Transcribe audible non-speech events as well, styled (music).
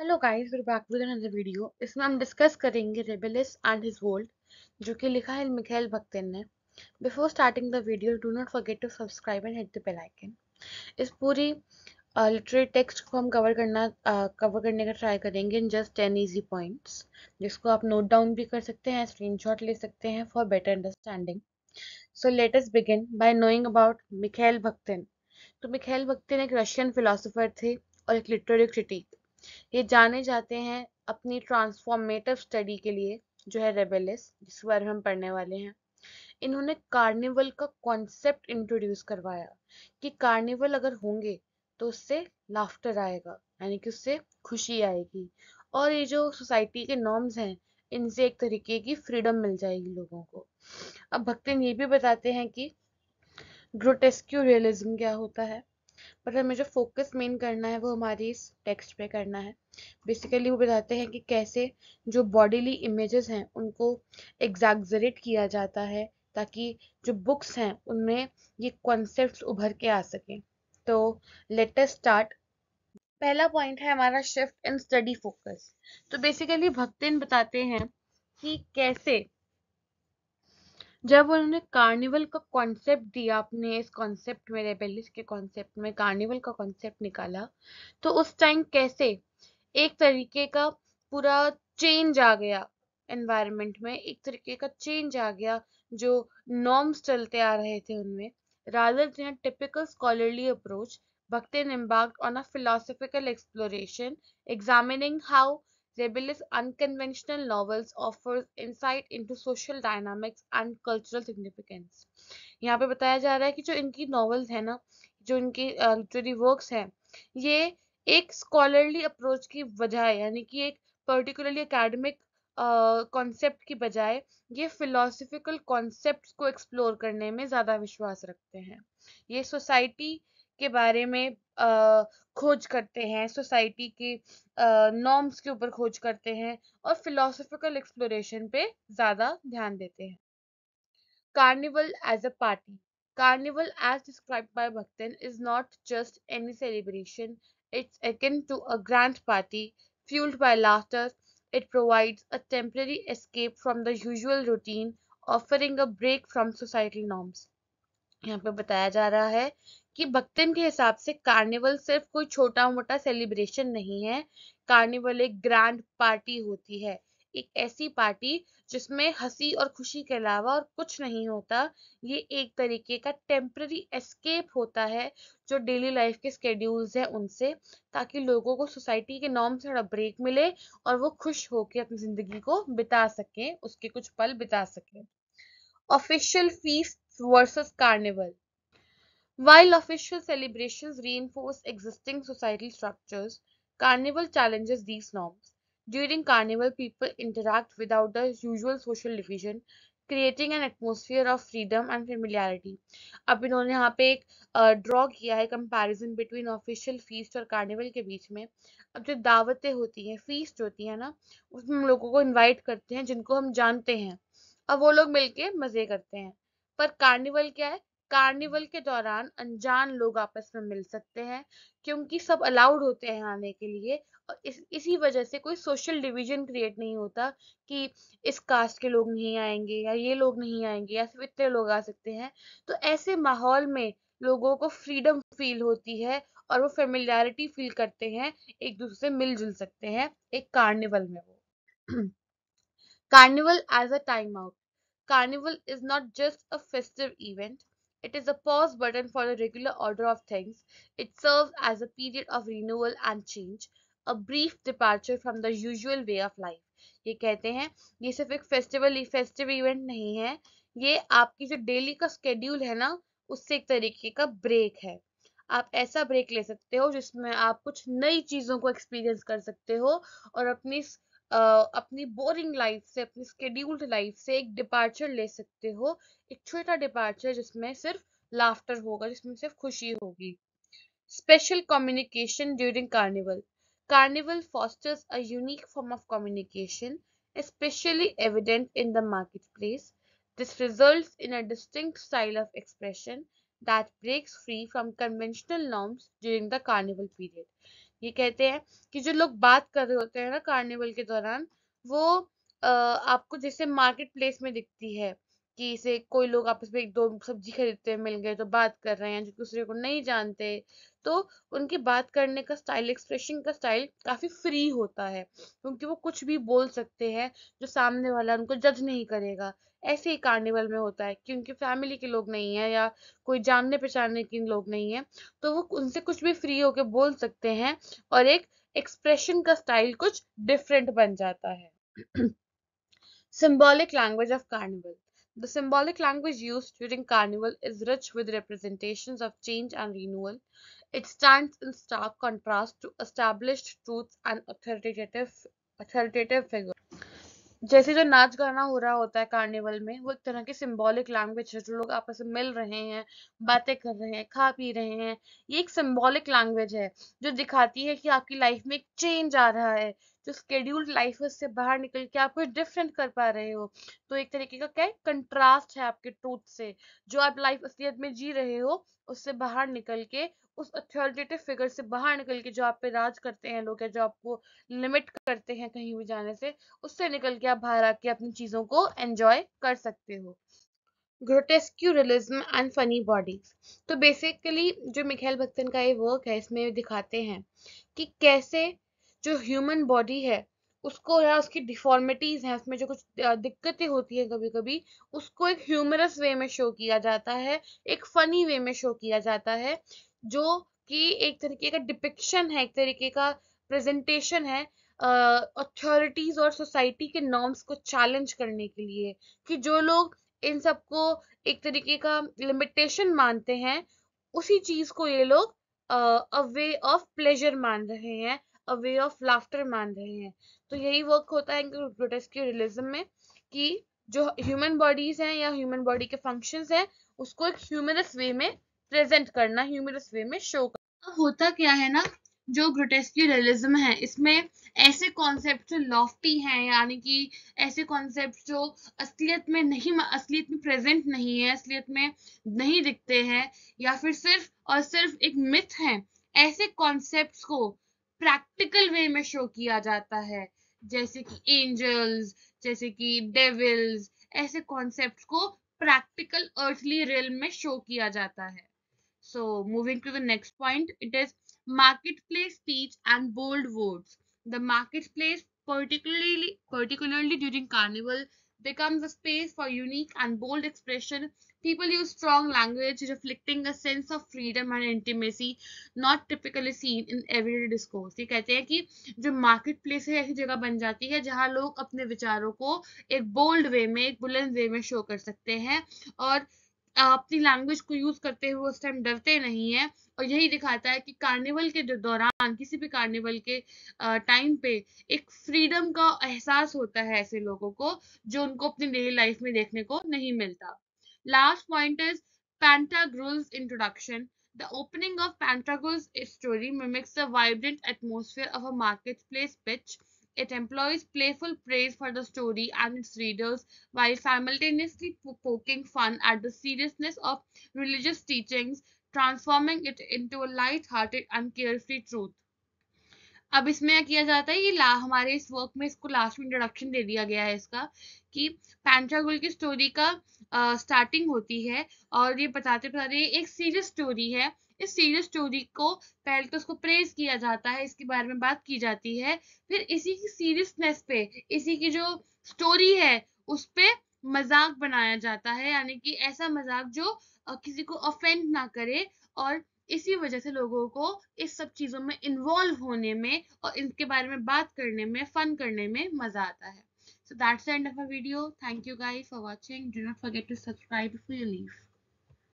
Hello guys we back with another video इसमें हम discuss करेंगे रेबेलिस एंड हिज वर्ल्ड जो कि लिखा है मिखेल बख्तिन ने before starting the video do not forget to subscribe and hit the bell icon इस पूरी लिटरेरी uh, टेक्स्ट को हम कवर करना कवर uh, करने का ट्राई करेंगे in just ten easy points जिसको आप नोट डाउन भी कर सकते हैं स्क्रीनशॉट ले सकते हैं for better understanding so let us begin by knowing about Mikhail Bakhtin तो मिखेल भक्तिन एक रशियन फिलोसोफर थे और एक लिटरेरी क्रिटिक ये जाने जाते हैं अपनी ट्रांसफॉर्मेटिव स्टडी के लिए जो है रेबेलिस जिस बारे में हम पढ़ने वाले हैं इन्होंने कार्निवल का कॉन्सेप्ट इंट्रोड्यूस करवाया कि कार्निवल अगर होंगे तो उससे लाफ्टर आएगा यानी कि उससे खुशी आएगी और ये जो सोसाइटी के नॉर्म्स हैं इनसे एक तरीके की फ्रीडम मिल जाएगी लोगों को अब भक्तिन ये भी बताते हैं कि ग्रोटेस्क्यू रियलिज्म क्या होता है पर हमें जो फोकस मेन करना है वो हमारी इस टेक्स्ट पे करना है बेसिकली वो बताते हैं कि कैसे जो बॉडीली इमेजेस हैं उनको एग्जाग्जरेट किया जाता है ताकि जो बुक्स हैं उनमें ये कॉन्सेप्ट उभर के आ सकें तो लेटेस्ट स्टार्ट पहला पॉइंट है हमारा शिफ्ट इन स्टडी फोकस तो बेसिकली भक्तिन बताते हैं कि कैसे जब उन्होंने कार्निवल का कॉन्सेप्ट दिया अपने इस कॉन्सेप्ट में रेबेलिस के कॉन्सेप्ट में कार्निवल का कॉन्सेप्ट निकाला तो उस टाइम कैसे एक तरीके का पूरा चेंज आ गया एनवायरनमेंट में एक तरीके का चेंज आ गया जो नॉर्म्स चलते आ रहे थे उनमें rather than typical scholarly approach Bakhtin embarks on a philosophical exploration examining how Zebele's unconventional novels offers insight into social dynamics and cultural significance. यहाँ पे बताया जा रहा है कि जो इनकी novels है ना जो इनकी लिटरेरी uh, वर्क्स हैं ये एक स्कॉलरली अप्रोच की बजाय यानी कि एक पर्टिकुलरली अकेडमिक कॉन्सेप्ट की बजाय ये फिलोसफिकल कॉन्सेप्ट्स को एक्सप्लोर करने में ज़्यादा विश्वास रखते हैं ये सोसाइटी के बारे में खोज करते हैं सोसाइटी की नॉर्म्स के ऊपर खोज करते हैं और फिलोसफिकल एक्सप्लोरेशन पे ज़्यादा ध्यान देते हैं carnival as a party Carnival, as described by Bhaktan, is not just any celebration. It's akin to a grand party fueled by laughter. It provides a temporary escape from the usual routine, offering a break from societal norms. यहाँ पे बताया जा रहा है कि भक्तन के हिसाब से कार्निवल सिर्फ कोई छोटा मोटा सेलिब्रेशन नहीं है कार्निवल एक ग्रैंड पार्टी होती है एक ऐसी पार्टी जिसमें हंसी और खुशी के अलावा और कुछ नहीं होता ये एक तरीके का टेम्पररी एस्केप होता है जो डेली लाइफ के स्केड्यूल्स हैं उनसे ताकि लोगों को सोसाइटी के नॉर्म से थोड़ा ब्रेक मिले और वो खुश होकर अपनी जिंदगी को बिता सकें उसके कुछ पल बिता सकें official feast versus carnival. While official celebrations reinforce existing societal structures, carnival challenges these norms. During carnival, people interact without the usual social division, creating an atmosphere of freedom and familiarity अब इन्होंने यहाँ पे एक draw uh, किया है comparison between official feast और carnival के बीच में अब जो दावतें होती हैं फीस्ट होती हैं ना उसमें हम लोगों को इनवाइट करते हैं जिनको हम जानते हैं और वो लोग मिलके मज़े करते हैं पर कार्निवल क्या है कार्निवल के दौरान अनजान लोग आपस में मिल सकते हैं क्योंकि सब अलाउड होते हैं आने के लिए और इस इसी वजह से कोई सोशल डिवीजन क्रिएट नहीं होता कि इस कास्ट के लोग नहीं आएंगे या ये लोग नहीं आएंगे या सिर्फ इतने लोग आ सकते हैं तो ऐसे माहौल में लोगों को फ्रीडम फील होती है और वो फेमिलियरिटी फील करते हैं एक दूसरे से मिलजुल सकते हैं एक कार्निवल में वो (clears throat) carnival as a time out Carnival is not just a festive event, it is a pause button for the regular order of things. It serves as a period of renewal and change, a brief departure from the usual way of life. ye kehte hain ye sirf ek festival ye festive event nahi hai ye aapki jo daily ka schedule hai na usse ek tarike ka break hai आप ऐसा break ले सकते हो जिसमें आप कुछ नई चीज़ों को एक्सपीरियंस कर सकते हो और अपनी अपनी बोरिंग लाइफ से अपनी स्केड्यूल्ड लाइफ से एक डिपार्चर ले सकते हो एक छोटा डिपार्चर जिसमें सिर्फ लाफ्टर होगा जिसमें सिर्फ खुशी होगी special communication during carnival carnival fosters a unique form of communication especially evident in the market place this result in a distinct style of expression that breaks free from conventional norms during the carnival period ये कहते हैं कि जो लोग बात कर रहे होते हैं ना कार्निवल के दौरान वो आपको जैसे मार्केट प्लेस में दिखती है कि इसे कोई लोग आपस में एक दो सब्जी खरीदते हैं मिल गए तो बात कर रहे हैं जो दूसरे को नहीं जानते तो उनकी बात करने का स्टाइल एक्सप्रेशन का स्टाइल काफ़ी फ्री होता है क्योंकि वो कुछ भी बोल सकते हैं जो सामने वाला उनको जज नहीं करेगा ऐसे ही कार्निवल में होता है क्योंकि फैमिली के लोग नहीं है या कोई जानने पहचानने के लोग नहीं है तो वो उनसे कुछ भी फ्री होके बोल सकते हैं और एक एक्सप्रेशन का स्टाइल कुछ डिफरेंट बन जाता है symbolic language of carnival The symbolic language used during Carnival is rich with representations of change and renewal. It stands in stark contrast to established truths and authoritative authoritative figures. जैसे जो नाच गाना हो रहा होता है कार्निवल में वो एक तरह की सिंबॉलिक लैंग्वेज है जो लोग आपस में मिल रहे हैं बातें कर रहे हैं खा पी रहे हैं ये एक सिंबॉलिक लैंग्वेज है जो दिखाती है कि आपकी लाइफ में एक चेंज आ रहा है जो स्केड्यूल्ड लाइफ है उससे बाहर निकल के आप कुछ डिफरेंट कर पा रहे हो तो एक तरीके का क्या है कंट्रास्ट है आपके ट्रूथ से जो आप लाइफ असलियत में जी रहे हो उससे बाहर निकल के उस अथॉरिटेटिव फिगर से बाहर निकल के जो आप पे राज करते हैं लोग जो आपको लिमिट करते हैं कहीं भी जाने से उससे निकल के आप बाहर आके अपनी चीज़ों को एंजॉय कर सकते हो grotesque realism and funny bodies तो बेसिकली जो मिखेल भक्तन का ये वर्क है इसमें दिखाते हैं कि कैसे जो ह्यूमन बॉडी है उसको या उसकी डिफॉर्मिटीज हैं उसमें जो कुछ दिक्कतें होती है कभी कभी उसको एक ह्यूमरस वे में शो किया जाता है एक फनी वे में शो किया जाता है जो कि एक तरीके का डिपिक्शन है एक तरीके का प्रेजेंटेशन है अथॉरिटीज uh, और सोसाइटी के नॉर्म्स को चैलेंज करने के लिए कि जो लोग इन सबको एक तरीके का लिमिटेशन मानते हैं उसी चीज को ये लोग अ वे ऑफ प्लेजर मान रहे हैं अ वे ऑफ लाफ्टर मान रहे हैं तो यही वर्क होता है इनके रियलिज्म में कि जो ह्यूमन बॉडीज हैं या ह्यूमन बॉडी के फंक्शंस हैं उसको एक ह्यूमरस वे में प्रेजेंट करना ह्यूमरस वे में शो करना होता क्या है ना जो ग्रोटेस्क्यू रियलिज्म है इसमें ऐसे कॉन्सेप्ट जो लॉफ्टी हैं यानी कि ऐसे कॉन्सेप्ट जो असलियत में नहीं असलियत में प्रेजेंट नहीं है असलियत में नहीं दिखते हैं या फिर सिर्फ और सिर्फ एक मिथ है ऐसे कॉन्सेप्ट्स को प्रैक्टिकल वे में शो किया जाता है जैसे कि एंजल्स जैसे कि डेविल्स ऐसे कॉन्सेप्ट को प्रैक्टिकल अर्थली रियल में शो किया जाता है so moving to the next point it is market place speech and bold words the market place particularly particularly during carnival becomes a space for unique and bold expression People use strong language, reflecting a sense of freedom and intimacy not typically seen in everyday discourse. ये कहते हैं कि जो market place है ऐसी जगह बन जाती है जहाँ लोग अपने विचारों को एक बोल्ड वे में एक बुलंद वे में शो कर सकते हैं और अपनी लैंग्वेज को यूज करते हुए उस टाइम डरते नहीं है और यही दिखाता है कि कार्निवल के दौरान किसी भी कार्निवल के टाइम पे एक फ्रीडम का एहसास होता है ऐसे लोगों को जो उनको अपनी डेली लाइफ में देखने को नहीं मिलता Last point is Pantagruel's introduction. The opening of Pantagruel's story mimics the vibrant atmosphere of a marketplace pitch. It employs playful praise for the story and its readers while simultaneously poking fun at the seriousness of religious teachings, transforming it into a light-hearted and carefree truth. अब इसमें किया जाता है ये ला हमारे इस work में इसको लास्ट में इंट्रोडक्शन दे दिया गया है इसका कि पैंट्रागुल की स्टोरी का आ, स्टार्टिंग होती है और ये बताते बताते एक सीरियस स्टोरी है इस सीरियस स्टोरी को पहले तो उसको प्रेज किया जाता है इसके बारे में बात की जाती है फिर इसी की सीरियसनेस पे इसी की जो स्टोरी है उस पर मजाक बनाया जाता है यानी कि ऐसा मजाक जो किसी को ऑफेंड ना करे और इसी वजह से लोगों को इस सब चीज़ों में इन्वॉल्व होने में और इनके बारे में बात करने में फ़न करने में मज़ा आता है so that's end of a video thank you guys for watching do not forget to subscribe before you leave